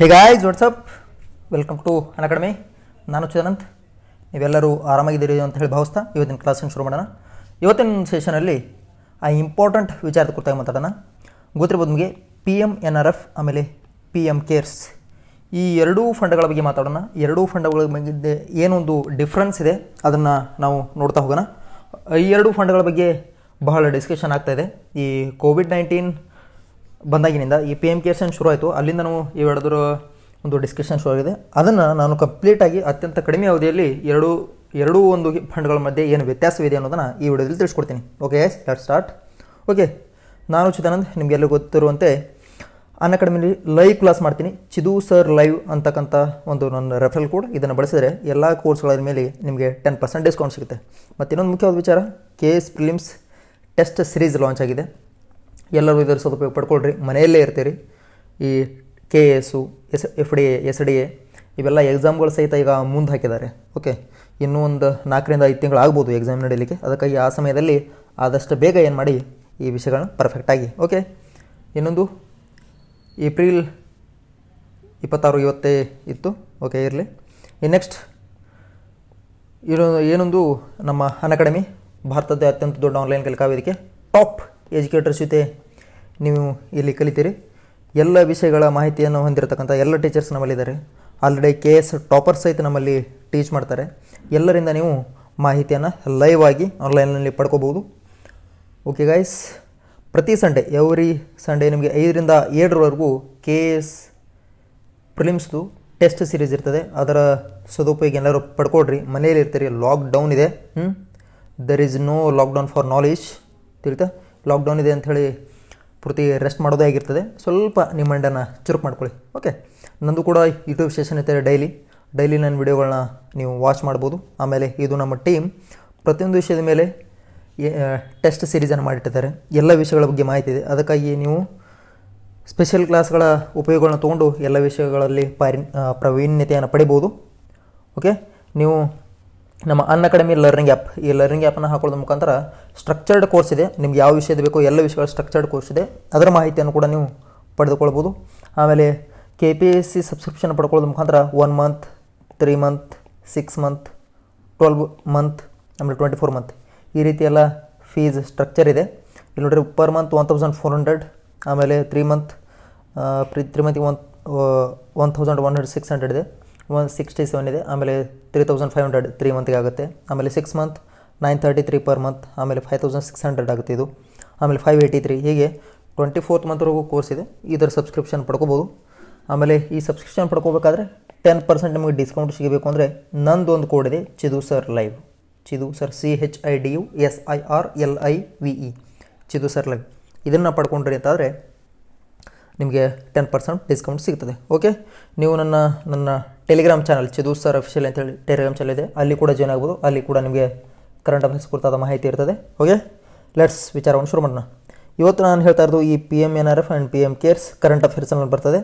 hey guys what's up welcome to Unacademy ನಾನು ಚಿದಾನಂತ್ ನೀವೆಲ್ಲರೂ ಆರಾಮಾಗಿದ್ದೀರಿ ಅಂತ ಹೇಳಿ ಭಾವಿಸ್ತಾ ಇವತ್ತಿನ ಕ್ಲಾಸನ್ನು ಶುರು ಮಾಡೋಣ ಇವತ್ತಿನ ಸೆಷನಲ್ಲಿ ಆ ಇಂಪಾರ್ಟೆಂಟ್ ವಿಚಾರದ ಕುರಿತಾಗಿ ಮಾತಾಡೋಣ ಗೊತ್ತಿರ್ಬೋದು ನಿಮಗೆ P M N R F ಆಮೇಲೆ ಪಿ ಎಮ್ ಕೇರ್ಸ್ ಈ ಎರಡೂ ಫಂಡ್ಗಳ ಬಗ್ಗೆ ಮಾತಾಡೋಣ ಎರಡೂ ಫಂಡ್ಗಳ ಬಗ್ಗೆ ಏನೊಂದು ಡಿಫ್ರೆನ್ಸ್ ಇದೆ ಅದನ್ನು ನಾವು ನೋಡ್ತಾ ಹೋಗೋಣ ಈ ಎರಡೂ ಫಂಡ್ಗಳ ಬಗ್ಗೆ ಬಹಳ ಡಿಸ್ಕಷನ್ ಆಗ್ತಾ ಇದೆ ಈ ಕೋವಿಡ್ ನೈನ್ಟೀನ್ ಬಂದಾಗಿನಿಂದ ಈ ಪಿ ಎಮ್ ಕೇರ್ಸ್ ಏನು ಶುರು ಆಯಿತು ಅಲ್ಲಿಂದ ನಾವು ಒಂದು ಡಿಸ್ಕಷನ್ ಶುರು ಆಗಿದೆ ಅದನ್ನು ನಾನು ಕಂಪ್ಲೀಟಾಗಿ ಅತ್ಯಂತ ಕಡಿಮೆ ಅವಧಿಯಲ್ಲಿ ಎರಡು ಎರಡೂ ಒಂದು ಫಂಡ್ಗಳ ಮಧ್ಯೆ ಏನು ವ್ಯತ್ಯಾಸವಿದೆ ಅನ್ನೋದನ್ನು ಈ ವಿಡಿಯೋದಲ್ಲಿ ತಿಳಿಸ್ಕೊಡ್ತೀನಿ okay yes let start okay ನಾನು ಚಿದಾನಂದ್ ನಿಮಗೆಲ್ಲ ಗೊತ್ತಿರುವಂತೆ ಅನ್ ಅಕಾಡೆಮಿಲಿ ಲೈವ್ ಕ್ಲಾಸ್ ಮಾಡ್ತೀನಿ ಚಿದು ಸರ್ ಲೈವ್ ಅಂತಕ್ಕಂಥ ಒಂದು ನನ್ನ ರೆಫರಲ್ ಕೋಡ್ ಇದನ್ನು ಬಳಸಿದರೆ ಎಲ್ಲ ಕೋರ್ಸ್ಗಳ ಮೇಲೆ ನಿಮಗೆ ಟೆನ್ ಪರ್ಸೆಂಟ್ ಡಿಸ್ಕೌಂಟ್ ಸಿಗುತ್ತೆ ಮತ್ತು ಇನ್ನೊಂದು ಮುಖ್ಯವಾದ ವಿಚಾರ K S prelims test series launch ಆಗಿದೆ ಎಲ್ಲರೂ ಇದರ ಸದುಪಯೋಗ ಪಡ್ಕೊಳ್ರಿ ಮನೆಯಲ್ಲೇ ಇರ್ತೀರಿ ಈ K S S F D A S D A ಇವೆಲ್ಲ ಎಕ್ಸಾಮ್ಗಳು ಸಹಿತ ಈಗ ಮುಂದೆ ಹಾಕಿದ್ದಾರೆ ಓಕೆ ಇನ್ನೂ ಒಂದು ನಾಲ್ಕರಿಂದ ಐದು ತಿಂಗಳು ಎಕ್ಸಾಮ್ ನಡೀಲಿಕ್ಕೆ ಅದಕ್ಕಾಗಿ ಆ ಸಮಯದಲ್ಲಿ ಆದಷ್ಟು ಬೇಗ ಏನು ಮಾಡಿ ಈ ವಿಷಯಗಳನ್ನ ಪರ್ಫೆಕ್ಟಾಗಿ ಓಕೆ ಇನ್ನೊಂದು ಏಪ್ರಿಲ್ ಇಪ್ಪತ್ತಾರು ಇವತ್ತೇ ಇತ್ತು ಓಕೆ ಇರಲಿ ಇನ್ನು ನೆಕ್ಸ್ಟ್ ಇನ್ನೊಂದು ಏನೊಂದು ನಮ್ಮ ಅನ್ ಅಕಾಡೆಮಿ ಭಾರತದ ಅತ್ಯಂತ ದೊಡ್ಡ ಆನ್ಲೈನ್ ಕಲಿಕಾ ವೇದಿಕೆ ಟಾಪ್ ಎಜುಕೇಟರ್ಸ್ ಜೊತೆ ನೀವು ಇಲ್ಲಿ ಕಲಿತೀರಿ ಎಲ್ಲ ವಿಷಯಗಳ ಮಾಹಿತಿಯನ್ನು ಹೊಂದಿರತಕ್ಕಂಥ ಎಲ್ಲ ಟೀಚರ್ಸ್ ನಮ್ಮಲ್ಲಿದ್ದಾರೆ ಆಲ್ರೆಡಿ ಕೆ ಎಸ್ ಟಾಪರ್ ಸಹಿತ ನಮ್ಮಲ್ಲಿ ಟೀಚ್ ಮಾಡ್ತಾರೆ ಎಲ್ಲರಿಂದ ನೀವು ಮಾಹಿತಿಯನ್ನು ಲೈವ್ ಆಗಿ ಆನ್ಲೈನ್ನಲ್ಲಿ ಪಡ್ಕೋಬೋದು ಓಕೆ ಗೈಸ್ ಪ್ರತಿ ಸಂಡೇ ಎವ್ರಿ ಸಂಡೇ ನಿಮಗೆ ಐದರಿಂದ ಏಳರವರೆಗೂ ಕೆ ಎಸ್ ಪ್ರಿಲಿಮ್ಸ್ದು ಟೆಸ್ಟ್ ಸೀರೀಸ್ ಇರ್ತದೆ ಅದರ ಸದುಪಯೋಗ ಎಲ್ಲರೂ ಪಡ್ಕೊಡ್ರಿ ಮನೆಯಲ್ಲಿ ಇರ್ತೀರಿ ಲಾಕ್ಡೌನ್ ಇದೆ there is no lockdown for knowledge ತಿಳಿತಾ ಲಾಕ್ಡೌನ್ ಇದೆ ಅಂಥೇಳಿ ಪೂರ್ತಿ ರೆಸ್ಟ್ ಮಾಡೋದೇ ಆಗಿರ್ತದೆ ಸ್ವಲ್ಪ ನಿಮ್ಮ ಮಂಡನ ಚುರುಕು ಮಾಡ್ಕೊಳ್ಳಿ ಓಕೆ ನಂದು ಕೂಡ ಯೂಟ್ಯೂಬ್ ಸೆಷನ್ ಇರ್ತಾರೆ ಡೈಲಿ ಡೈಲಿ ನನ್ನ ವೀಡಿಯೋಗಳನ್ನ ನೀವು ವಾಚ್ ಮಾಡ್ಬೋದು ಆಮೇಲೆ ಇದು ನಮ್ಮ ಟೀಮ್ ಪ್ರತಿಯೊಂದು ವಿಷಯದ ಮೇಲೆ ಟೆಸ್ಟ್ ಸೀರೀಸನ್ನು ಮಾಡಿಟ್ಟಿದ್ದಾರೆ ಎಲ್ಲ ವಿಷಯಗಳ ಬಗ್ಗೆ ಮಾಹಿತಿ ಇದೆ ಅದಕ್ಕಾಗಿ ನೀವು ಸ್ಪೆಷಲ್ ಕ್ಲಾಸ್ಗಳ ಉಪಯೋಗಗಳನ್ನ ತೊಗೊಂಡು ಎಲ್ಲ ವಿಷಯಗಳಲ್ಲಿ ಪಾರಿ ಪ್ರಾವೀಣ್ಯತೆಯನ್ನು ಪಡಿಬೋದು ಓಕೆ ನೀವು ನಮ್ಮ ಅನ್ ಅಕಾಡೆಮಿ ಲರ್ನಿಂಗ್ ಆ್ಯಪ್ ಈ ಲರ್ನಿಂಗ್ ಆ್ಯಪನ್ನು ಹಾಕೊಳ್ಳೋದ್ರ ಮುಖಾಂತರ ಸ್ಟ್ರಕ್ಚರ್ಡ್ ಕೋರ್ಸ್ ಇದೆ ನಿಮ್ಗೆ ಯಾವ ವಿಷಯದ ಬೇಕೋ ಎಲ್ಲ ವಿಷಯಗಳ ಸ್ಟ್ರಕ್ಚರ್ಡ್ ಕೋರ್ಸ್ ಇದೆ ಅದರ ಮಾಹಿತಿಯನ್ನು ಕೂಡ ನೀವು ಪಡೆದುಕೊಳ್ಬೋದು ಆಮೇಲೆ K P S C subscription ಪಡ್ಕೊಳ್ಳೋದ್ರ ಮುಖಾಂತರ one month three month six month twelve month ಆಮೇಲೆ ಟ್ವೆಂಟಿ ಫೋರ್ ಮಂತ್ ಈ ರೀತಿ ಎಲ್ಲ ಫೀಸ್ ಸ್ಟ್ರಕ್ಚರ್ ಇದೆ ಇಲ್ಲಿ ನೋಡಿರಿ per month one thousand four hundred ಆಮೇಲೆ ತ್ರೀ ಮಂತ್ ತ್ರೀ ಮಂತ್ಗೆ one one thousand one hundred six hundred ಇದೆ ಒನ್ ಸಿಕ್ಸ್ಟಿ ಸೆವೆನ್ ಇದೆ ಆಮೇಲೆ three thousand five hundred three ಮಂತ್ಗೆ ಆಗುತ್ತೆ ಆಮೇಲೆ six month nine thirty three per month ಆಮೇಲೆ five thousand six hundred ಆಗುತ್ತೆ ಇದು ಆಮೇಲೆ ಫೈವ್ ಏಯ್ಟಿ ತ್ರೀ ಹೀಗೆ ಟ್ವೆಂಟಿ ಫೋರ್ತ್ ಮಂತ್ವರೆಗೂ ಕೋರ್ಸ್ ಇದೆ ಇದರ ಸಬ್ಸ್ಕ್ರಿಪ್ಷನ್ ಪಡ್ಕೋಬೋದು ಆಮೇಲೆ ಈ ಸಬ್ಸ್ಕ್ರಿಪ್ಷನ್ ಪಡ್ಕೋಬೇಕಾದ್ರೆ ಟೆನ್ ಪರ್ಸೆಂಟ್ ನಿಮಗೆ ಡಿಸ್ಕೌಂಟ್ ಸಿಗಬೇಕು ಅಂದರೆ ನಂದು ಒಂದು ಕೋಡ್ ಇದೆ Chidu sir live Chidu sir C H I D U S I R L I V E Chidu sir live ಇದನ್ನು ಪಡ್ಕೊಂಡ್ರಿ ಅಂತಾದರೆ ನಿಮಗೆ ಟೆನ್ ಪರ್ಸೆಂಟ್ ಡಿಸ್ಕೌಂಟ್ ಸಿಗ್ತದೆ ಓಕೆ ನೀವು ನನ್ನ ನನ್ನ ಟೆಲಿಗ್ರಾಮ್ ಚಾನಲ್ ಚದೂರ್ ಸರ್ ಅಫಿಷಿಯಲ್ ಅಂತ ಹೇಳಿ ಟೆಲಿಗ್ರಾಮ್ ಚಾನಲ್ ಇದೆ ಅಲ್ಲಿ ಕೂಡ ಜಾಯ್ನ್ ಆಗ್ಬೋದು ಅಲ್ಲಿ ಕೂಡ ನಿಮಗೆ ಕರೆಂಟ್ ಅಫೇರ್ಸ್ ಕುರಿತಾದ ಮಾಹಿತಿ ಇರ್ತದೆ ಓಕೆ ಲೆಟ್ಸ್ ವಿಚಾರವನ್ನು ಶುರು ಮಾಡೋಣ ಇವತ್ತು ನಾನು ಹೇಳ್ತಾ ಇರೋದು ಈ P M N R F and P M CARES current ಅಫೇರ್ಸ್ನಲ್ಲಿ ಬರ್ತದೆ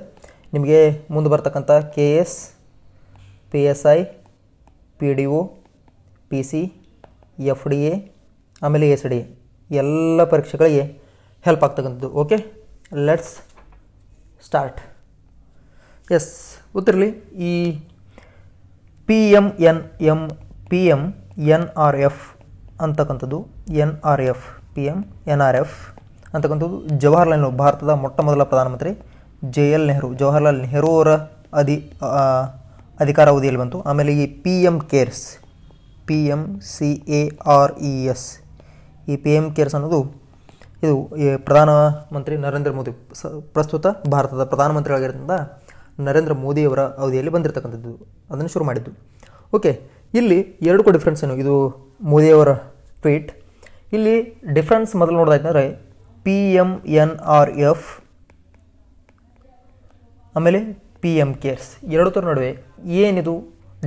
ನಿಮಗೆ ಮುಂದೆ ಬರ್ತಕ್ಕಂಥ K S P S I P D O P C F D A ಆಮೇಲೆ ಎಸ್ ಡಿ ಎಲ್ಲ ಪರೀಕ್ಷೆಗಳಿಗೆ ಹೆಲ್ಪ್ ಆಗ್ತಕ್ಕಂಥದ್ದು ಓಕೆ ಲೆಟ್ಸ್ ಸ್ಟಾರ್ಟ್ ಎಸ್ ಗೊತ್ತಿರಲಿ ಈ P M N M P M N R F ಅಂತಕ್ಕಂಥದ್ದು N R F P M N R F ಅಂತಕ್ಕಂಥದ್ದು ಜವಾಹರ್ಲಾಲ್ ನೆಹರು ಭಾರತದ ಮೊಟ್ಟ ಮೊದಲ ಪ್ರಧಾನಮಂತ್ರಿ ಜೆ ಎಲ್ ನೆಹರು ಜವಾಹರ್ಲಾಲ್ ನೆಹರು ಅವರ ಅಧಿ ಅಧಿಕಾರಾವಧಿಯಲ್ಲಿ ಬಂತು ಆಮೇಲೆ ಈ P M CARES P M C A R E S ಈ ಪಿ ಎಮ್ ಕೇರ್ಸ್ ಅನ್ನೋದು ಇದು ಪ್ರಧಾನಮಂತ್ರಿ ನರೇಂದ್ರ ಮೋದಿ ಪ್ರಸ್ತುತ ಭಾರತದ ಪ್ರಧಾನಮಂತ್ರಿ ಆಗಿರೋದ್ರಿಂದ ನರೇಂದ್ರ ಮೋದಿಯವರ ಅವಧಿಯಲ್ಲಿ ಬಂದಿರತಕ್ಕಂಥದ್ದು ಅದನ್ನು ಶುರು ಮಾಡಿದ್ದು ಓಕೆ ಇಲ್ಲಿ ಎರಡಕ್ಕೂ ಡಿಫ್ರೆನ್ಸ್ ಏನು ಇದು ಮೋದಿಯವರ ಟ್ವೀಟ್ ಇಲ್ಲಿ ಡಿಫ್ರೆನ್ಸ್ ಮೊದಲು ಅಂದರೆ P M N R F ಆಮೇಲೆ ಪಿ ಎಮ್ ಕೇರ್ಸ್ ಎರಡು ಥರ ನಡುವೆ ಏನಿದು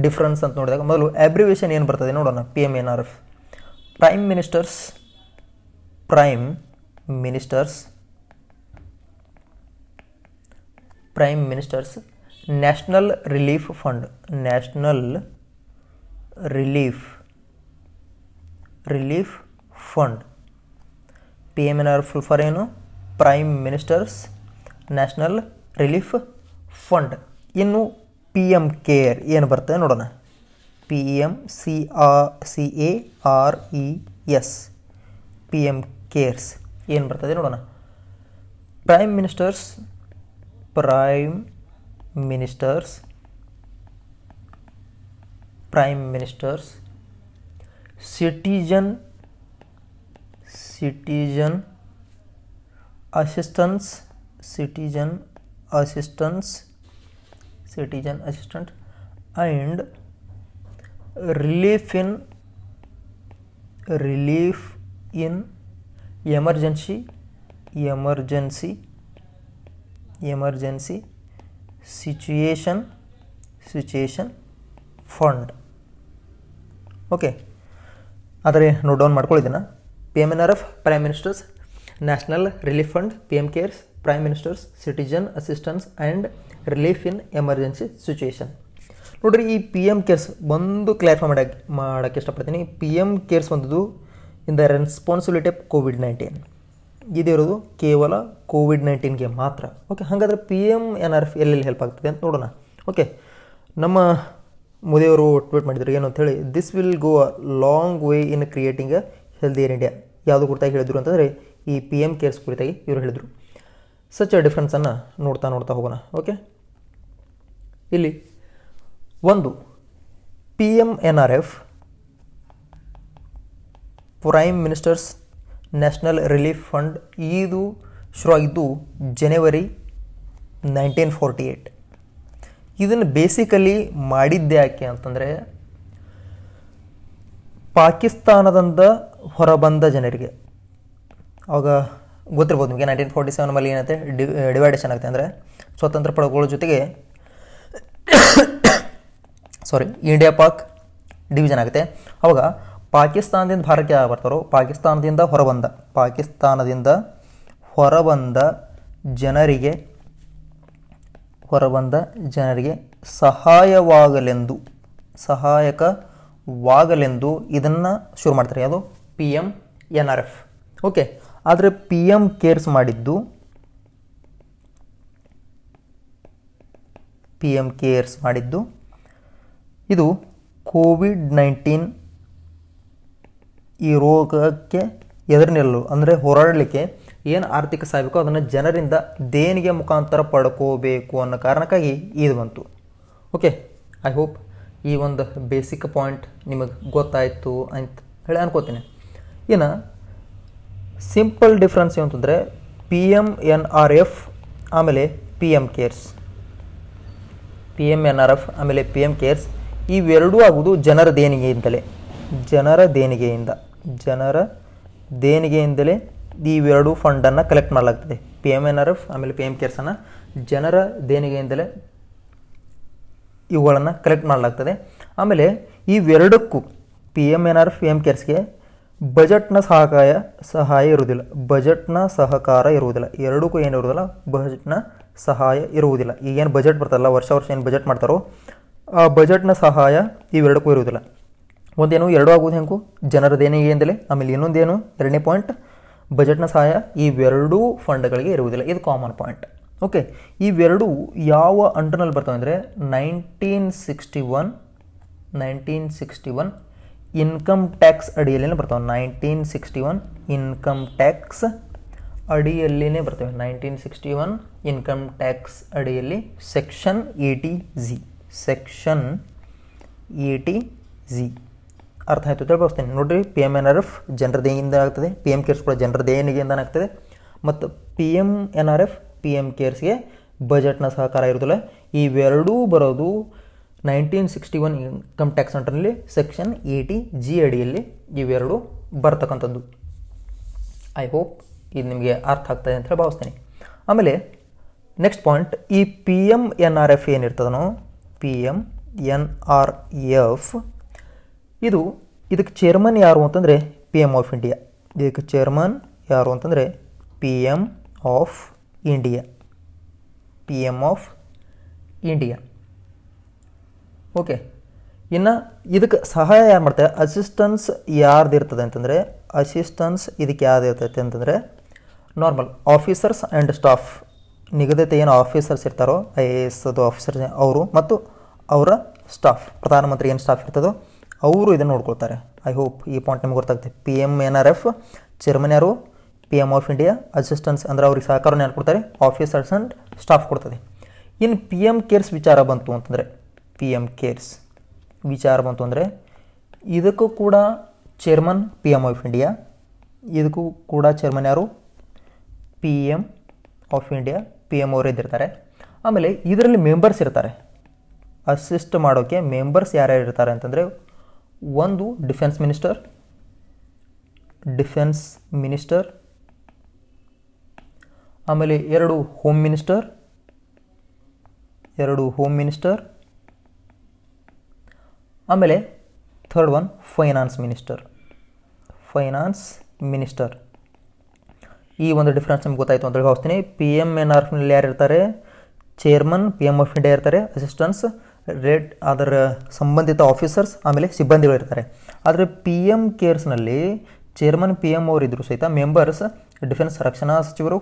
ಡಿಫ್ರೆನ್ಸ್ ಅಂತ ನೋಡಿದಾಗ ಮೊದಲು ಅಬ್ರಿವೇಷನ್ ಏನು ಬರ್ತದೆ ನೋಡೋಣ P M N R F prime ministers prime ministers prime ministers national relief fund national relief relief fund P M N R full form ಏನು prime ministers national relief fund ಇನ್ನು P M care ಏನು ಬರ್ತದೆ ನೋಡೋಣ P M C R C A R E S P M CARES ಏನು ಬರ್ತದೆ ನೋಡೋಣ prime ministers prime ministers prime ministers citizen citizen assistance citizen assistance citizen assistant and relief in relief in emergency emergency emergency situation situation fund okay ಆದರೆ note down ಮಾಡ್ಕೊಳ್ಳಿದ್ದೀನ P M N R F prime ministers national relief fund P M CARES prime ministers citizen assistance and relief in emergency situation ನೋಡ್ರಿ ಈ P M CARES ಒಂದು clarify ಮಾಡಕ್ಕೆ ಮಾಡೋಕ್ಕೆ ಇಷ್ಟಪಡ್ತೀನಿ P M CARES ಒಂದದು in the responsibility of Covid nineteen ಇದಿರೋದು ಕೇವಲ Covid ನೈನ್ಟೀನ್ಗೆ ಮಾತ್ರ ಓಕೆ ಹಾಗಾದರೆ P M N R F ಎಲ್ಲೆಲ್ಲಿ ಹೆಲ್ಪ್ ಆಗ್ತದೆ ಅಂತ ನೋಡೋಣ ಓಕೆ ನಮ್ಮ ಮೋದಿಯವರು ಟ್ವೀಟ್ ಮಾಡಿದ್ರು ಏನು ಅಂಥೇಳಿ this will go a long way in creating a healthier India ಯಾವುದು ಕುರಿತಾಗಿ ಹೇಳಿದ್ರು ಅಂತಂದರೆ ಈ ಪಿ ಎಮ್ ಕೇರ್ಸ್ ಕುರಿತಾಗಿ ಇವರು ಹೇಳಿದರು ಸಚ್ ಅ ಡಿಫ್ರೆನ್ಸನ್ನು ನೋಡ್ತಾ ನೋಡ್ತಾ ಹೋಗೋಣ ಓಕೆ ಇಲ್ಲಿ ಒಂದು P M N R F prime ministers national relief fund ಇದು ಶುರುವಾಗಿದ್ದು ಜನವರಿ ನೈನ್ಟೀನ್ ಫೋರ್ಟಿ ಏಯ್ಟ್ ಇದನ್ನು ಬೇಸಿಕಲಿ ಮಾಡಿದ್ದೆ ಯಾಕೆ ಅಂತಂದರೆ ಪಾಕಿಸ್ತಾನದಿಂದ ಹೊರಬಂದ ಜನರಿಗೆ ಅವಾಗ ಗೊತ್ತಿರ್ಬೋದು ನಿಮಗೆ ನೈನ್ಟೀನ್ ಫೋರ್ಟಿ ಸೆವೆನ್ ಏನಂತೆ ಡಿ ಡಿವೈಡೇಷನ್ ಆಗುತ್ತೆ ಅಂದರೆ ಸ್ವತಂತ್ರ ಪಡೆಗಳ ಜೊತೆಗೆ ಸಾರಿ ಇಂಡಿಯಾ ಪಾಕ್ ಡಿವಿಷನ್ ಆಗುತ್ತೆ ಅವಾಗ ಪಾಕಿಸ್ತಾನದಿಂದ ಭಾರತಕ್ಕೆ ಬರ್ತಾರೋ ಪಾಕಿಸ್ತಾನದಿಂದ ಹೊರಬಂದ ಪಾಕಿಸ್ತಾನದಿಂದ ಹೊರಬಂದ ಜನರಿಗೆ ಹೊರಬಂದ ಜನರಿಗೆ ಸಹಾಯವಾಗಲೆಂದು ಸಹಾಯಕವಾಗಲೆಂದು ಇದನ್ನು ಶುರು ಮಾಡ್ತಾರೆ ಯಾವುದು P M N R F okay ಆದರೆ ಪಿ ಎಮ್ ಕೇರ್ಸ್ ಮಾಡಿದ್ದು ಪಿ ಎಮ್ ಕೇರ್ಸ್ ಮಾಡಿದ್ದು ಇದು ಕೋವಿಡ್ ನೈನ್ಟೀನ್ ಈ ರೋಗಕ್ಕೆ ಎದುರು ನಿಲ್ಲಲು ಅಂದರೆ ಹೋರಾಡಲಿಕ್ಕೆ ಏನು ಆರ್ಥಿಕ ಸಾಯಬೇಕೋ ಅದನ್ನು ಜನರಿಂದ ದೇಣಿಗೆ ಮುಖಾಂತರ ಪಡ್ಕೋಬೇಕು ಅನ್ನೋ ಕಾರಣಕ್ಕಾಗಿ ಇದು ಬಂತು ಓಕೆ ಐ ಹೋಪ್ ಈ ಒಂದು ಬೇಸಿಕ್ ಪಾಯಿಂಟ್ ನಿಮಗೆ ಗೊತ್ತಾಯಿತು ಅಂತ ಹೇಳಿ ಅನ್ಕೋತೀನಿ ಇನ್ನು ಸಿಂಪಲ್ ಡಿಫ್ರೆನ್ಸ್ ಏನು ಅಂತಂದರೆ P M N R F ಆಮೇಲೆ P M CARES P M N R F ಆಮೇಲೆ ಪಿ ಎಮ್ ಕೇರ್ಸ್ ಇವೆರಡೂ ಆಗುವುದು ಜನರ ದೇಣಿಗೆಯಿಂದಲೇ ಜನರ ದೇಣಿಗೆಯಿಂದ ಜನರ ದೇಣಿಗೆಯಿಂದಲೇ ಇವೆರಡು ಫಂಡನ್ನು ಕಲೆಕ್ಟ್ ಮಾಡಲಾಗ್ತದೆ P M N R F ಆಮೇಲೆ ಪಿ ಎಮ್ ಕೇರ್ಸನ್ನು ಜನರ ದೇಣಿಗೆಯಿಂದಲೇ ಇವುಗಳನ್ನು ಕಲೆಕ್ಟ್ ಮಾಡಲಾಗ್ತದೆ ಆಮೇಲೆ ಇವೆರಡಕ್ಕೂ P M N R F P M ಕೇರ್ಸ್ಗೆ ಬಜೆಟ್ನ ಸಹಕಾರ ಸಹಾಯ ಇರುವುದಿಲ್ಲ ಬಜೆಟ್ನ ಸಹಕಾರ ಇರುವುದಿಲ್ಲ ಎರಡಕ್ಕೂ ಏನು ಇರುವುದಿಲ್ಲ ಬಜೆಟ್ನ ಸಹಾಯ ಇರುವುದಿಲ್ಲ ಈಗೇನು ಬಜೆಟ್ ಬರ್ತಲ್ಲ ವರ್ಷ ವರ್ಷ ಏನು ಬಜೆಟ್ ಮಾಡ್ತಾರೋ ಆ ಬಜೆಟ್ನ ಸಹಾಯ ಇವೆರಡಕ್ಕೂ ಇರುವುದಿಲ್ಲ ಒಂದೇನು ಎರಡು ಆಗೋದು ಹೆಂಗು ಜನರ ದೇಣಿಗೆ ಎಂದಲೇ ಆಮೇಲೆ ಇನ್ನೊಂದೇನು ಎರಡನೇ ಪಾಯಿಂಟ್ ಬಜೆಟ್ನ ಸಹಾಯ ಇವೆರಡೂ ಫಂಡ್ಗಳಿಗೆ ಇರುವುದಿಲ್ಲ ಇದು ಕಾಮನ್ ಪಾಯಿಂಟ್ ಓಕೆ ಇವೆರಡೂ ಯಾವ ಅಂಡರ್ನಲ್ಲಿ ಬರ್ತವೆ ಅಂದರೆ nineteen sixty one nineteen sixty one income tax ಅಡಿಯಲ್ಲೇ ಬರ್ತವೆ nineteen sixty one income tax ಅಡಿಯಲ್ಲಿನೇ ಬರ್ತವೆ nineteen sixty one income tax ಅಡಿಯಲ್ಲಿ section eighty section eighty G ಅರ್ಥ ಆಯಿತು ತಿಳ್ಬಸ್ತೀನಿ ನೋಡಿರಿ P M N R F ಜನರದೇನಿಂದ ಆಗ್ತದೆ ಪಿ ಎಮ್ ಕೇರ್ಸ್ ಕೂಡ ಜನರ ದೇಣಿಗೆಯಿಂದ ಆಗ್ತದೆ ಮತ್ತು P M N R F P M ಕೇರ್ಸ್ಗೆ ಬಜೆಟ್ನ ಸಹಕಾರ ಇರೋದಿಲ್ಲ ಇವೆರಡೂ ಬರೋದು nineteen sixty one income tax ಅಂಟರ್ನಲ್ಲಿ ಸೆಕ್ಷನ್ ಏಯ್ಟಿ ಜಿ ಅಡಿಯಲ್ಲಿ ಇವೆರಡು ಬರ್ತಕ್ಕಂಥದ್ದು ಐ ಹೋಪ್ ಇದು ನಿಮಗೆ ಅರ್ಥ ಆಗ್ತದೆ ಅಂತ ಹೇಳಿ ಭಾವಿಸ್ತೀನಿ ಆಮೇಲೆ ನೆಕ್ಸ್ಟ್ ಪಾಯಿಂಟ್ ಈ P M N R F ಏನಿರ್ತದನೋ P M N R F ಇದು ಇದಕ್ಕೆ ಚೇರ್ಮನ್ ಯಾರು ಅಂತಂದರೆ ಪಿ ಎಮ್ ಆಫ್ ಇಂಡಿಯಾ ಇದಕ್ಕೆ ಚೇರ್ಮನ್ ಯಾರು ಅಂತಂದರೆ P M of India P M of India okay ಇನ್ನು ಇದಕ್ಕೆ ಸಹಾಯ ಯಾರು ಮಾಡ್ತಾರೆ ಅಸಿಸ್ಟೆನ್ಸ್ ಯಾರ್ದು ಇರ್ತದೆ ಅಂತಂದರೆ ಅಸಿಸ್ಟೆನ್ಸ್ ಇದಕ್ಕೆ ಯಾವ್ದು ಇರ್ತೈತೆ ಅಂತಂದರೆ ನಾರ್ಮಲ್ ಆಫೀಸರ್ಸ್ ಆ್ಯಂಡ್ ಸ್ಟಾಫ್ ನಿಗದಿತ ಏನು ಆಫೀಸರ್ಸ್ ಇರ್ತಾರೋ ಐ ಎ ಎಸ್ ಅದು ಆಫೀಸರ್ಸ್ ಅವರು ಮತ್ತು ಅವರ ಸ್ಟಾಫ್ ಪ್ರಧಾನಮಂತ್ರಿ ಏನು ಸ್ಟಾಫ್ ಇರ್ತದೋ ಅವರು ಇದನ್ನು ನೋಡ್ಕೊಳ್ತಾರೆ ಐ ಹೋಪ್ ಈ ಪಾಯಿಂಟ್ ನಿಮ್ಗೆ ಗೊತ್ತಾಗುತ್ತೆ P M N R F chairman ಯಾರು P M of India assistance ಅಂದರೆ ಅವ್ರಿಗೆ ಸಹಕಾರ ಯಾರು ಕೊಡ್ತಾರೆ ಆಫೀಸರ್ಸ್ ಆ್ಯಂಡ್ ಸ್ಟಾಫ್ ಕೊಡ್ತದೆ ಇನ್ನು ಪಿ ಎಮ್ ಕೇರ್ಸ್ ವಿಚಾರ ಬಂತು ಅಂತಂದರೆ ಪಿ ಎಮ್ ಕೇರ್ಸ್ ವಿಚಾರ ಬಂತು ಅಂದರೆ ಇದಕ್ಕೂ ಕೂಡ chairman P M of India ಇದಕ್ಕೂ ಕೂಡ ಚೇರ್ಮನ್ ಯಾರು P M of India P M ಅವರು ಇದ್ದಿರ್ತಾರೆ ಆಮೇಲೆ ಇದರಲ್ಲಿ ಮೆಂಬರ್ಸ್ ಇರ್ತಾರೆ ಅಸಿಸ್ಟ್ ಮಾಡೋಕ್ಕೆ ಮೆಂಬರ್ಸ್ ಯಾರ್ಯಾರು ಇರ್ತಾರೆ ಅಂತಂದರೆ ಒಂದು ಡಿಫೆನ್ಸ್ ಮಿನಿಸ್ಟರ್ ಡಿಫೆನ್ಸ್ ಮಿನಿಸ್ಟರ್ ಆಮೇಲೆ ಎರಡು ಹೋಮ್ ಮಿನಿಸ್ಟರ್ ಎರಡು ಹೋಮ್ ಮಿನಿಸ್ಟರ್ ಆಮೇಲೆ third one finance minister finance minister ಈ ಒಂದು ಡಿಫ್ರೆನ್ಸ್ ನಿಮ್ಗೆ ಗೊತ್ತಾಯಿತು ಹೇಳಿ ಭಾವಿಸ್ತೀನಿ ಪಿ ಎಮ್ ಎನ್ ಆರ್ ಎಫ್ನಲ್ಲಿ ಯಾರು ಇರ್ತಾರೆ chairman P M of India ಇರ್ತಾರೆ ಅಸಿಸ್ಟೆನ್ಸ್ ರೇಟ್ ಅದರ ಸಂಬಂಧಿತ ಆಫೀಸರ್ಸ್ ಆಮೇಲೆ ಸಿಬ್ಬಂದಿಗಳು ಇರ್ತಾರೆ ಆದರೆ ಪಿ ಎಮ್ ಕೇರ್ಸ್ನಲ್ಲಿ ಚೇರ್ಮನ್ ಪಿ ಎಮ್ ಇದ್ದರು ಸಹಿತ ಮೆಂಬರ್ಸ್ ಡಿಫೆನ್ಸ್ ರಕ್ಷಣಾ ಸಚಿವರು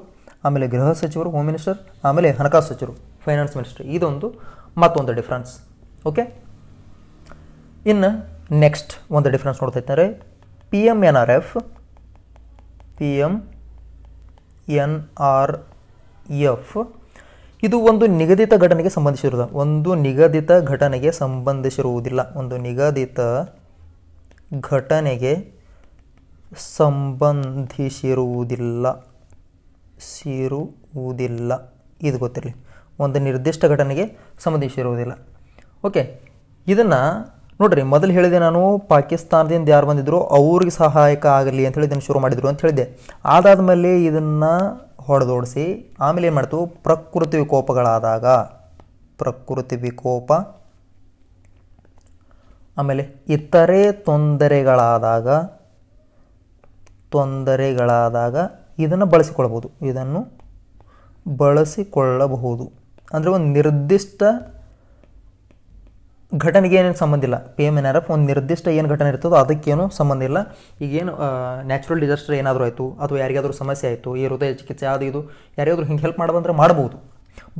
ಆಮೇಲೆ ಗೃಹ ಸಚಿವರು ಹೋಮ್ ಮಿನಿಸ್ಟರ್ ಆಮೇಲೆ ಹಣಕಾಸು ಸಚಿವರು ಫೈನಾನ್ಸ್ ಮಿನಿಸ್ಟರ್ ಇದೊಂದು ಮತ್ತೊಂದು ಡಿಫ್ರೆನ್ಸ್ ಓಕೆ ಇನ್ನು ನೆಕ್ಸ್ಟ್ ಒಂದು ಡಿಫ್ರೆನ್ಸ್ ನೋಡ್ತಾ ಇದ್ದಾರೆ P M N R F P M N R F ಇದು ಒಂದು ನಿಗದಿತ ಘಟನೆಗೆ ಸಂಬಂಧಿಸಿರುವುದು ಒಂದು ನಿಗದಿತ ಘಟನೆಗೆ ಸಂಬಂಧಿಸಿರುವುದಿಲ್ಲ ಒಂದು ನಿಗದಿತ ಘಟನೆಗೆ ಸಂಬಂಧಿಸಿರುವುದಿಲ್ಲ ಸಿರುವುದಿಲ್ಲ ಇದು ಗೊತ್ತಿರಲಿ ಒಂದು ನಿರ್ದಿಷ್ಟ ಘಟನೆಗೆ ಸಂಬಂಧಿಸಿರುವುದಿಲ್ಲ ಓಕೆ ಇದನ್ನು ನೋಡ್ರಿ ಮೊದಲು ಹೇಳಿದೆ ನಾನು ಪಾಕಿಸ್ತಾನದಿಂದ ಯಾರು ಬಂದಿದ್ದರು ಅವ್ರಿಗೆ ಸಹಾಯಕ ಆಗಲಿ ಅಂತ ಹೇಳಿ ಇದನ್ನು ಶುರು ಮಾಡಿದರು ಅಂತ ಹೇಳಿದೆ ಅದಾದ ಮೇಲೆ ಇದನ್ನು ಹೊಡೆದೋಡಿಸಿ ಆಮೇಲೆ ಏನು ಮಾಡ್ತು ಪ್ರಕೃತಿ ವಿಕೋಪಗಳಾದಾಗ ಪ್ರಕೃತಿ ವಿಕೋಪ ಆಮೇಲೆ ಇತರೆ ತೊಂದರೆಗಳಾದಾಗ ತೊಂದರೆಗಳಾದಾಗ ಇದನ್ನು ಬಳಸಿಕೊಳ್ಬೋದು ಇದನ್ನು ಬಳಸಿಕೊಳ್ಳಬಹುದು ಅಂದರೆ ಒಂದು ನಿರ್ದಿಷ್ಟ ಘಟನೆಗೆ ಏನೇನು ಸಂಬಂಧ ಇಲ್ಲ P M N R F ಒಂದು ನಿರ್ದಿಷ್ಟ ಏನು ಘಟನೆ ಇರ್ತದೋ ಅದಕ್ಕೇನು ಸಂಬಂಧ ಇಲ್ಲ ಈಗೇನು ನ್ಯಾಚುರಲ್ ಡಿಸಾಸ್ಟರ್ ಏನಾದರೂ ಆಯಿತು ಅಥವಾ ಯಾರಿಗಾದರೂ ಸಮಸ್ಯೆ ಆಯಿತು ಈ ಹೃದಯ ಚಿಕಿತ್ಸೆ ಅದು ಇದು ಯಾರಿಗಾದರೂ ಹಿಂಗೆ ಹೆಲ್ಪ್ ಮಾಡಬಂದ್ರೆ ಮಾಡ್ಬೋದು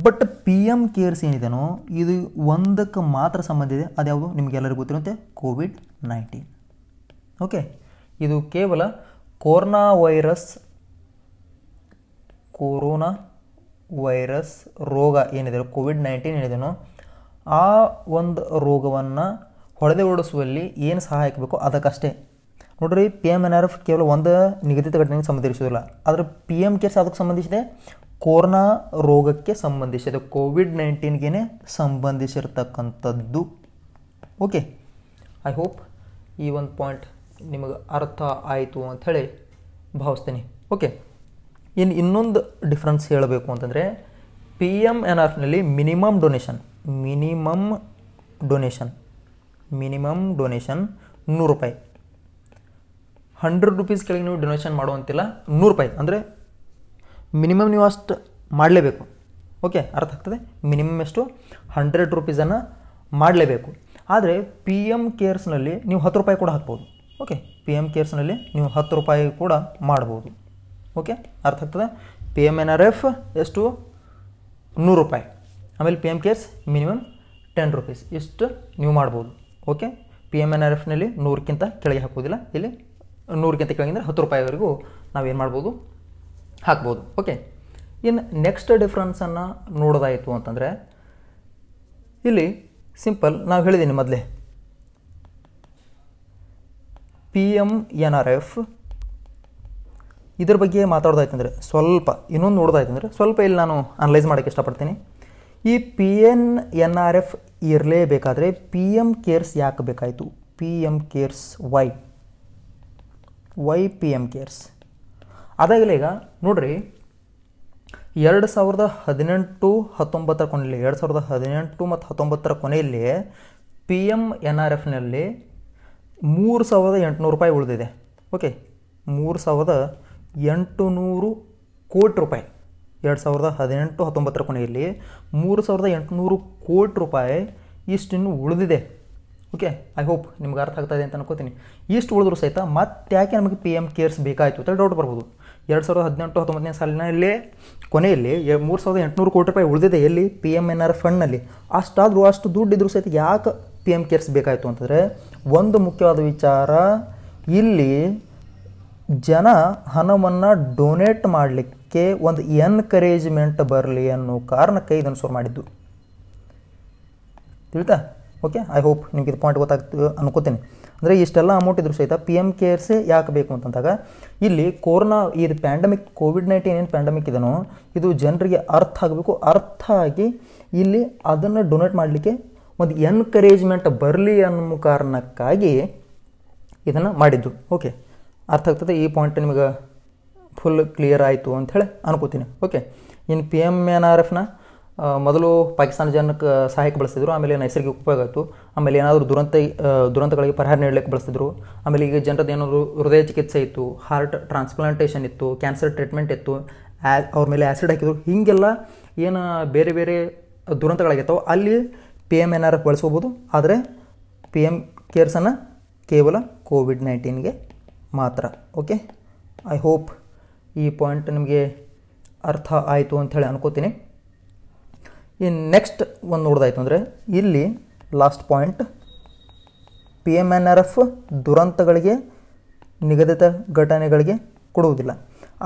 ಬಟ್ ಪಿ ಎಮ್ ಕೇರ್ಸ್ ಏನಿದೆನೋ ಇದು ಒಂದಕ್ಕೆ ಮಾತ್ರ ಸಂಬಂಧ ಇದೆ ಅದ್ಯಾವುದು ನಿಮಗೆಲ್ಲರಿಗೂ ಗೊತ್ತಿರುತ್ತೆ ಕೋವಿಡ್ ನೈನ್ಟೀನ್ ಓಕೆ ಇದು ಕೇವಲ ಕೊರೋನಾ ವೈರಸ್ ಕೊರೋನಾ ವೈರಸ್ ರೋಗ ಏನಿದೆ ಕೋವಿಡ್ ನೈನ್ಟೀನ್ ಏನಿದೆನೋ ಆ ಒಂದು ರೋಗವನ್ನು ಹೊಡೆದು ಓಡಿಸುವಲ್ಲಿ ಏನು ಸಹಾಯ ಬೇಕೋ ಅದಕ್ಕಷ್ಟೇ ನೋಡ್ರಿ P M N R F ಕೇವಲ ಒಂದು ನಿಗದಿತ ಘಟನೆಗೆ ಸಂಬಂಧಿಸುವುದಿಲ್ಲ ಆದರೆ ಪಿ ಎಮ್ ಕೇರ್ಸ್ ಅದಕ್ಕೆ ಸಂಬಂಧಿಸಿದೆ ಕೊರೋನಾ ರೋಗಕ್ಕೆ ಸಂಬಂಧಿಸಿದೆ ಕೋವಿಡ್ ನೈನ್ಟೀನ್ಗೆ ಸಂಬಂಧಿಸಿರ್ತಕ್ಕಂಥದ್ದು ಓಕೆ ಐ ಹೋಪ್ ಈ ಒಂದು ಪಾಯಿಂಟ್ ನಿಮಗೆ ಅರ್ಥ ಆಯಿತು ಅಂಥೇಳಿ ಭಾವಿಸ್ತೀನಿ ಓಕೆ ಇನ್ನು ಇನ್ನೊಂದು ಡಿಫ್ರೆನ್ಸ್ ಹೇಳಬೇಕು ಅಂತಂದರೆ ಪಿ ಎಮ್ ಎನ್ ಎಫ್ನಲ್ಲಿ minimum donation minimum donation minimum donation ನೂರು ರೂಪಾಯಿ ಹಂಡ್ರೆಡ್ ರುಪೀಸ್ ಕೆಳಗೆ ನೀವು ಡೊನೇಷನ್ ಮಾಡುವಂತಿಲ್ಲ ನೂರು ರೂಪಾಯಿ ಅಂದರೆ ಮಿನಿಮಮ್ ನೀವು ಅಷ್ಟು ಮಾಡಲೇಬೇಕು ಓಕೆ ಅರ್ಥ ಆಗ್ತದೆ ಮಿನಿಮಮ್ ಎಷ್ಟು ಹಂಡ್ರೆಡ್ ರುಪೀಸನ್ನು ಮಾಡಲೇಬೇಕು ಆದರೆ ಪಿ ಎಮ್ ಕೇರ್ಸ್ನಲ್ಲಿ ನೀವು ಹತ್ತು ರೂಪಾಯಿ ಕೂಡ ಹಾಕ್ಬೋದು ಓಕೆ ಪಿ ಎಮ್ ಕೇರ್ಸ್ನಲ್ಲಿ ನೀವು ಹತ್ತು ರೂಪಾಯಿ ಕೂಡ ಮಾಡ್ಬೋದು ಓಕೆ ಅರ್ಥ ಆಗ್ತದೆ P M N R F ಎಷ್ಟು ನೂರು ರೂಪಾಯಿ ಆಮೇಲೆ P M cares minimum ten rupees ಇಷ್ಟು ನೀವು ಮಾಡ್ಬೋದು okay P M N R ಎಫ್ನಲ್ಲಿ ನೂರಕ್ಕಿಂತ ಕೆಳಗೆ ಹಾಕೋದಿಲ್ಲ ಇಲ್ಲಿ ನೂರಕ್ಕಿಂತ ಕೆಳಗಿಂದ ಹತ್ತು ರೂಪಾಯಿವರೆಗೂ ನಾವೇನು ಮಾಡ್ಬೋದು ಹಾಕ್ಬೋದು ಓಕೆ ಇನ್ನು ನೆಕ್ಸ್ಟ್ ಡಿಫ್ರೆನ್ಸನ್ನು ನೋಡೋದಾಯಿತು ಅಂತಂದರೆ ಇಲ್ಲಿ ಸಿಂಪಲ್ ನಾವು ಹೇಳಿದ್ದೀನಿ ಮೊದಲೇ P M N R F ಇದ್ರ ಬಗ್ಗೆ ಮಾತಾಡೋದಾಯ್ತಂದರೆ ಸ್ವಲ್ಪ ಇನ್ನೊಂದು ನೋಡೋದಾಯ್ತು ಅಂದರೆ ಸ್ವಲ್ಪ ಇಲ್ಲಿ ನಾನು ಅನಲೈಸ್ ಮಾಡೋಕ್ಕೆ ಇಷ್ಟಪಡ್ತೀನಿ ಈ P N N R F ಇರಲೇಬೇಕಾದ್ರೆ ಪಿ ಎಮ್ ಕೇರ್ಸ್ ಯಾಕೆ ಬೇಕಾಯಿತು P M cares why why P M cares ಅದಾಗಲೇ ಈಗ ನೋಡ್ರಿ ಎರಡು ಸಾವಿರದ ಹದಿನೆಂಟು ಹತ್ತೊಂಬತ್ತರ ಕೊನೆಯಲ್ಲಿ ಎರಡು ಸಾವಿರದ ಹದಿನೆಂಟು ಮತ್ತು ಹತ್ತೊಂಬತ್ತರ ಕೊನೆಯಲ್ಲಿ ಪಿ ಎಮ್ ಎನ್ ಆರ್ ಎಫ್ನಲ್ಲಿ ಮೂರು ಸಾವಿರದ ಎಂಟುನೂರು ರೂಪಾಯಿ ಉಳಿದಿದೆ ಓಕೆ ಮೂರು ಸಾವಿರದ ಎಂಟುನೂರು ಕೋಟಿ ರೂಪಾಯಿ ಎರಡು ಸಾವಿರದ ಹದಿನೆಂಟು ಹತ್ತೊಂಬತ್ತರ ಕೊನೆಯಲ್ಲಿ ಮೂರು ಸಾವಿರದ ಎಂಟುನೂರು ಕೋಟಿ ರೂಪಾಯಿ ಇಷ್ಟಿನ್ನು ಉಳಿದಿದೆ ಓಕೆ ಐ ಹೋಪ್ ನಿಮ್ಗೆ ಅರ್ಥ ಇದೆ ಅಂತ ಅನ್ಕೋತೀನಿ ಇಷ್ಟು ಉಳಿದ್ರು ಸಹಿತ ಮತ್ತೆ ಯಾಕೆ ನಮಗೆ ಪಿ ಎಮ್ ಕೇರ್ಸ್ ಬೇಕಾಯಿತು ಅಂತ ಡೌಟ್ ಬರ್ಬೋದು ಎರಡು ಸಾವಿರದ ಹದಿನೆಂಟು ಹತ್ತೊಂಬತ್ತನೇ ಸಾಲಿನಲ್ಲಿ ಕೊನೆಯಲ್ಲಿ ಮೂರು ಸಾವಿರದ ಎಂಟುನೂರು ಕೋಟಿ ರೂಪಾಯಿ ಉಳಿದಿದೆ ಎಲ್ಲಿ ಪಿ ಎಮ್ ಎನ್ ಆರ್ ಫಂಡ್ನಲ್ಲಿ ಅಷ್ಟಾದರೂ ಅಷ್ಟು ದುಡ್ಡು ಇದ್ರೂ ಸಹಿತ ಯಾಕೆ ಪಿ ಎಮ್ ಕೇರ್ಸ್ ಬೇಕಾಯಿತು ಅಂತಂದರೆ ಒಂದು ಮುಖ್ಯವಾದ ವಿಚಾರ ಇಲ್ಲಿ ಜನ ಹಣವನ್ನು ಡೊನೇಟ್ ಮಾಡಲಿಕ್ಕೆ ಕೆ ಒಂದು ಎನ್ಕರೇಜ್ಮೆಂಟ್ ಬರಲಿ ಅನ್ನೋ ಕಾರಣಕ್ಕೆ ಇದನ್ನು ಶುರು ಮಾಡಿದ್ದು ತಿಳಿತಾ ಓಕೆ ಐ ಹೋಪ್ ನಿಮ್ಗೆ ಇದು ಪಾಯಿಂಟ್ ಗೊತ್ತಾಗ್ತದೆ ಅನ್ಕೋತೀನಿ ಅಂದರೆ ಇಷ್ಟೆಲ್ಲ ಅಮೌಂಟ್ ಇದ್ರೂ ಸಹಿತ ಪಿ ಎಮ್ ಕೇರ್ಸೇ ಯಾಕೆ ಬೇಕು ಅಂತಂದಾಗ ಇಲ್ಲಿ ಕೊರೋನಾ ಇದು ಪ್ಯಾಂಡಮಿಕ್ ಕೋವಿಡ್ ನೈನ್ಟೀನ್ ಏನು ಪ್ಯಾಂಡಮಿಕ್ ಇದನೋ ಇದು ಜನರಿಗೆ ಅರ್ಥ ಆಗಬೇಕು ಅರ್ಥ ಆಗಿ ಇಲ್ಲಿ ಅದನ್ನು ಡೊನೇಟ್ ಮಾಡಲಿಕ್ಕೆ ಒಂದು ಎನ್ಕರೇಜ್ಮೆಂಟ್ ಬರಲಿ ಅನ್ನೋ ಕಾರಣಕ್ಕಾಗಿ ಇದನ್ನು ಮಾಡಿದ್ದು ಓಕೆ ಅರ್ಥ ಆಗ್ತದೆ ಈ ಪಾಯಿಂಟ್ ನಿಮಗೆ ಫುಲ್ ಕ್ಲಿಯರ್ ಆಯಿತು ಅಂತ ಹೇಳಿ ಅನ್ಕೋತೀನಿ ಓಕೆ ಇನ್ನು ಪಿ ಎಮ್ ಎನ್ ಆರ್ ಎಫ್ನ ಮೊದಲು ಪಾಕಿಸ್ತಾನ ಜನಕ್ಕೆ ಸಹಾಯಕ್ಕೆ ಬಳಸ್ತಿದ್ರು ಆಮೇಲೆ ನೈಸರ್ಗಿಕ ಉಪಯೋಗ ಆಯಿತು ಆಮೇಲೆ ಏನಾದರೂ ದುರಂತ ದುರಂತಗಳಿಗೆ ಪರಿಹಾರ ನೀಡಲಿಕ್ಕೆ ಬಳಸ್ತಿದ್ರು ಆಮೇಲೆ ಈಗ ಜನರದ್ದು ಏನಾದರೂ ಹೃದಯ ಚಿಕಿತ್ಸೆ ಇತ್ತು ಹಾರ್ಟ್ ಟ್ರಾನ್ಸ್ಪ್ಲಾಂಟೇಷನ್ ಇತ್ತು ಕ್ಯಾನ್ಸರ್ ಟ್ರೀಟ್ಮೆಂಟ್ ಇತ್ತು ಆ ಅವ್ರ ಮೇಲೆ ಆ್ಯಸಿಡ್ ಹಾಕಿದ್ರು ಹೀಗೆಲ್ಲ ಏನು ಬೇರೆ ಬೇರೆ ದುರಂತಗಳಾಗಿರ್ತಾವೆ ಅಲ್ಲಿ P M N R F ಬಳಸ್ಕೋಬೋದು ಆದರೆ ಪಿ ಎಮ್ ಕೇರ್ಸನ್ನು ಕೇವಲ ಕೋವಿಡ್ ನೈನ್ಟೀನ್ಗೆ ಮಾತ್ರ ಓಕೆ ಐ ಹೋಪ್ ಈ ಪಾಯಿಂಟ್ ನಿಮಗೆ ಅರ್ಥ ಆಯಿತು ಅಂಥೇಳಿ ಅನ್ಕೋತೀನಿ ಇನ್ನು ನೆಕ್ಸ್ಟ್ ಒಂದು ನೋಡ್ದಾಯ್ತು ಅಂದರೆ ಇಲ್ಲಿ last point P M N R F ದುರಂತಗಳಿಗೆ ನಿಗದಿತ ಘಟನೆಗಳಿಗೆ ಕೊಡುವುದಿಲ್ಲ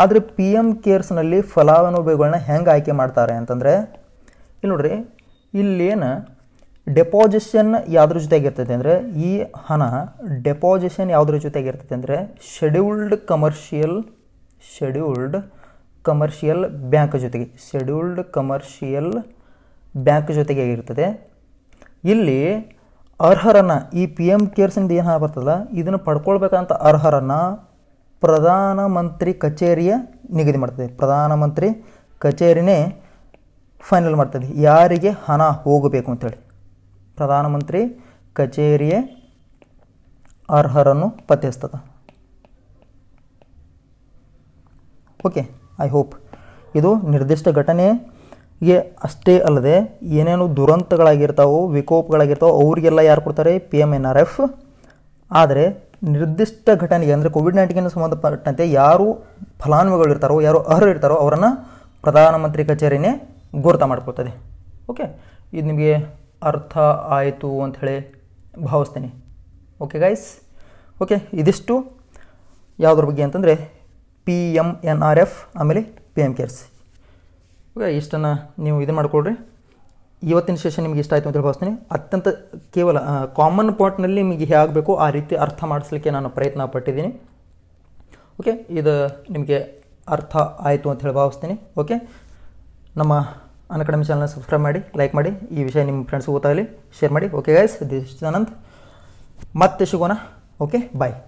ಆದರೆ ಪಿ ಎಮ್ ಕೇರ್ಸ್ನಲ್ಲಿ ಫಲಾನುಭವಿಗಳನ್ನ ಹೆಂಗೆ ಆಯ್ಕೆ ಮಾಡ್ತಾರೆ ಅಂತಂದರೆ ಇಲ್ಲಿ ನೋಡ್ರಿ ಇಲ್ಲೇನು ಡೆಪಾಸಿಷನ್ ಯಾವುದ್ರ ಜೊತೆಗಿರ್ತೈತೆ ಅಂದರೆ ಈ ಹಣ ಡೆಪಾಸಿಷನ್ ಯಾವುದ್ರ ಜೊತೆಗಿರ್ತೈತೆ ಅಂದರೆ scheduled commercial scheduled commercial bank ಜೊತೆಗೆ ಶೆಡ್ಯೂಲ್ಡ್ ಕಮರ್ಷಿಯಲ್ ಬ್ಯಾಂಕ್ ಜೊತೆಗೆ ಆಗಿರ್ತದೆ ಇಲ್ಲಿ ಅರ್ಹರನ್ನು ಈ ಪಿ ಎಮ್ ಕೇರ್ಸಿಂದ ಏನು ಬರ್ತದ ಇದನ್ನು ಪಡ್ಕೊಳ್ಬೇಕಂತ ಅರ್ಹರನ್ನು ಪ್ರಧಾನಮಂತ್ರಿ ಕಚೇರಿಯ ನಿಗದಿ ಮಾಡ್ತದೆ ಪ್ರಧಾನಮಂತ್ರಿ ಕಚೇರಿನೇ ಫೈನಲ್ ಮಾಡ್ತದೆ ಯಾರಿಗೆ ಹಣ ಹೋಗಬೇಕು ಅಂತೇಳಿ ಪ್ರಧಾನಮಂತ್ರಿ ಕಚೇರಿಯೇ ಅರ್ಹರನ್ನು ಪತ್ತೆ ಓಕೆ ಐ ಹೋಪ್ ಇದು ನಿರ್ದಿಷ್ಟ ಘಟನೆಗೆ ಅಷ್ಟೇ ಅಲ್ಲದೆ ಏನೇನು ದುರಂತಗಳಾಗಿರ್ತಾವೋ ವಿಕೋಪಗಳಾಗಿರ್ತಾವೆ ಅವರಿಗೆಲ್ಲ ಯಾರು ಕೊಡ್ತಾರೆ P M N R F ಆದರೆ ನಿರ್ದಿಷ್ಟ ಘಟನೆಗೆ ಅಂದರೆ ಕೋವಿಡ್ ನೈನ್ಟೀನ್ ಸಂಬಂಧಪಟ್ಟಂತೆ ಯಾರು ಇರ್ತಾರೋ ಯಾರು ಅರ್ಹರು ಇರ್ತಾರೋ ಅವರನ್ನು ಪ್ರಧಾನಮಂತ್ರಿ ಕಚೇರಿನೇ ಗುರುತ ಮಾಡ್ಕೊಳ್ತದೆ ಓಕೆ ಇದು ನಿಮಗೆ ಅರ್ಥ ಆಯಿತು ಅಂಥೇಳಿ ಭಾವಿಸ್ತೇನೆ ಓಕೆ ಗೈಸ್ ಓಕೆ ಇದಿಷ್ಟು ಯಾವುದ್ರ ಬಗ್ಗೆ ಅಂತಂದರೆ P M N R F ಆಮೇಲೆ ಪಿ ಎಮ್ ಕೇರ್ಸ್ ಈಗ ಇಷ್ಟನ್ನು ನೀವು ಇದು ಮಾಡಿಕೊಡ್ರಿ ಇವತ್ತಿನ ಸೆಷನ್ ನಿಮ್ಗೆ ಇಷ್ಟ ಆಯಿತು ಅಂತ ಭಾವಿಸ್ತೀನಿ ಅತ್ಯಂತ ಕೇವಲ ಕಾಮನ್ ಪಾಯಿಂಟ್ನಲ್ಲಿ ನಿಮಗೆ ಹೇಗಾಗಬೇಕು ಆ ರೀತಿ ಅರ್ಥ ಮಾಡಿಸ್ಲಿಕ್ಕೆ ನಾನು ಪ್ರಯತ್ನ ಪಟ್ಟಿದ್ದೀನಿ ಓಕೆ ಇದು ನಿಮಗೆ ಅರ್ಥ ಆಯಿತು ಅಂತ ಹೇಳಿ ಭಾವಿಸ್ತೀನಿ ಓಕೆ ನಮ್ಮ ಅನಕಡೆಮಿ ಚಾನಲ್ನ ಸಬ್ಸ್ಕ್ರೈಬ್ ಮಾಡಿ ಲೈಕ್ ಮಾಡಿ ಈ ವಿಷಯ ನಿಮ್ಮ ಫ್ರೆಂಡ್ಸ್ ಗೊತ್ತಾಗಲಿ ಶೇರ್ ಮಾಡಿ ಓಕೆ ಗೈಸ್ ದಿಸ್ ಅನಂತ್ ಮತ್ತೆ ಸಿಗೋಣ ಓಕೆ ಬಾಯ್